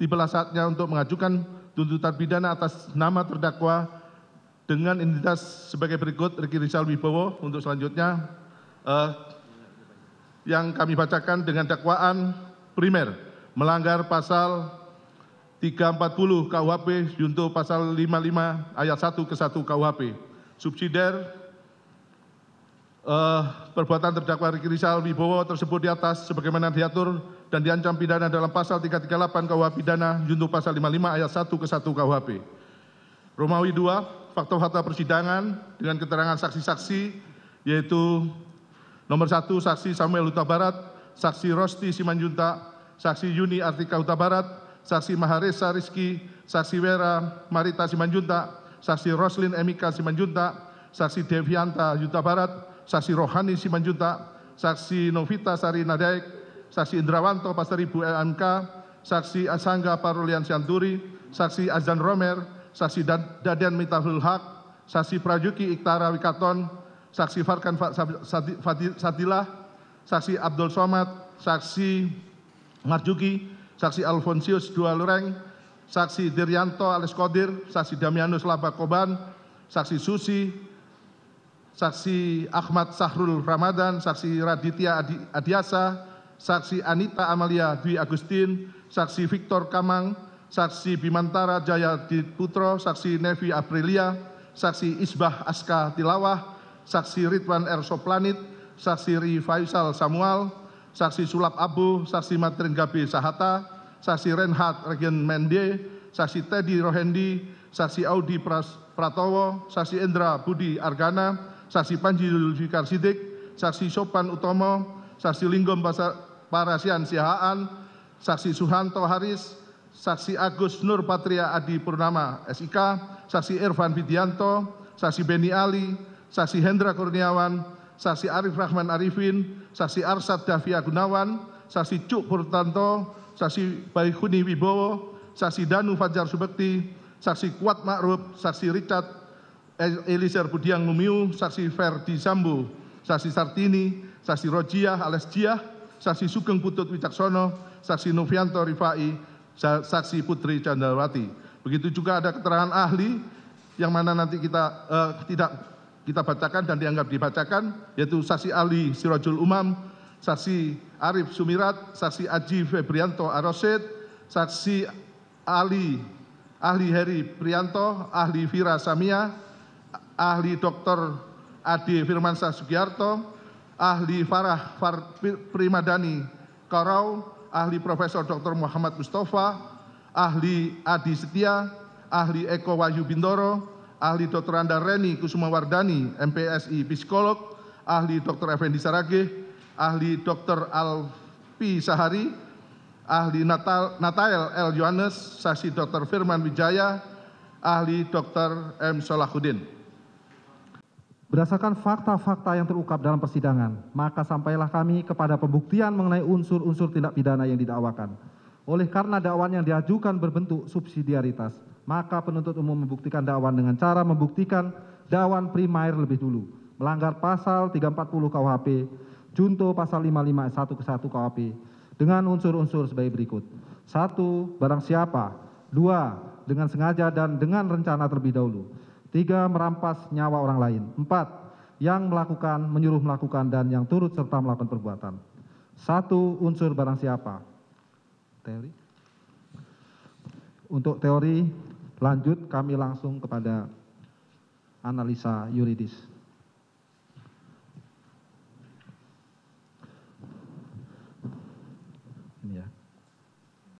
tibalah saatnya untuk mengajukan tuntutan pidana atas nama terdakwa dengan identitas sebagai berikut Riki Rizal Wibowo untuk selanjutnya uh, yang kami bacakan dengan dakwaan primer melanggar pasal 340 KUHP junto pasal 55 ayat 1 ke 1 KUHP subsidiar Eh, perbuatan terdakwa riki rizal wibowo tersebut di atas sebagaimana diatur dan diancam pidana dalam pasal 338 ratus kuh pidana junto pasal 55 ayat 1 ke satu kuhp romawi dua fakta fakta persidangan dengan keterangan saksi saksi yaitu nomor 1 saksi samuel huta barat saksi rosti simanjunta saksi yuni artika huta barat saksi maharesa rizki saksi wera marita simanjunta saksi roslin emika simanjunta saksi devianta huta barat saksi rohani Simanjuta, saksi novita sari nadaik saksi indrawanto pasaribu lmk saksi asangga parulian sianturi saksi azan romer saksi Dadian mitahul Hak, saksi prajuki iktara wikaton saksi farkan satilah saksi abdul somad saksi marjuki saksi alfonsius dua lureng saksi diryanto Aleskodir, saksi damianus labakoban saksi susi saksi ahmad sahrul ramadan saksi raditya Adi adiasa saksi anita amalia dwi agustin saksi victor kamang saksi bimantara jaya putro saksi nevi aprilia saksi isbah aska tilawah saksi ridwan Ersoplanit, Planit, saksi ri faisal samuel saksi sulap abu saksi matrin gabi sahata saksi renhat regen mende saksi teddy rohendi saksi audi Pras, pratowo saksi Indra budi argana saksi panji zulfikar sidik saksi sopan utomo saksi linggom parasian sihaan saksi suhanto haris saksi agus nur patria adi purnama sik saksi irfan widianto saksi beni ali saksi hendra kurniawan saksi Arif rahman arifin saksi arsad davia gunawan saksi cuk purtanto saksi baikuni wibowo saksi danu fajar subekti saksi kuat Ma'ruf, saksi richard elisir budiang lumiu saksi Ferdi Sambu, saksi sartini saksi rojiah alias jiah saksi sugeng putut wicaksono saksi novianto rifai saksi putri candrawati begitu juga ada keterangan ahli yang mana nanti kita eh, tidak kita bacakan dan dianggap dibacakan yaitu saksi Ali sirojul umam saksi Arif Sumirat, saksi Aji Febrianto Arosid, saksi Ali Ahli Heri Prianto, Ahli Vira Samia, ahli dr Adi firmansyah sugiarto ahli farah primadani Karau, ahli Profesor dr muhammad mustafa ahli adi setia ahli eko wahyu bintoro ahli dr anda reni kusumawardani mpsi psikolog ahli dr effendi saragih ahli dr alpi sahari ahli Natal, Natal L. Yohanes, saksi Dr. Firman Wijaya, ahli Dr. M. Solahuddin berdasarkan fakta fakta yang terungkap dalam persidangan maka sampailah kami kepada pembuktian mengenai unsur unsur tindak pidana yang didakwakan oleh karena dakwaan yang diajukan berbentuk subsidiaritas maka penuntut umum membuktikan dakwaan dengan cara membuktikan dakwaan primair lebih dulu melanggar pasal 340 KUHP junto pasal 55.1 ke 1 KUHP dengan unsur-unsur sebagai berikut. Satu, barang siapa. Dua, dengan sengaja dan dengan rencana terlebih dahulu tiga merampas nyawa orang lain empat yang melakukan menyuruh melakukan dan yang turut serta melakukan perbuatan satu unsur barang siapa teori untuk teori lanjut kami langsung kepada analisa yuridis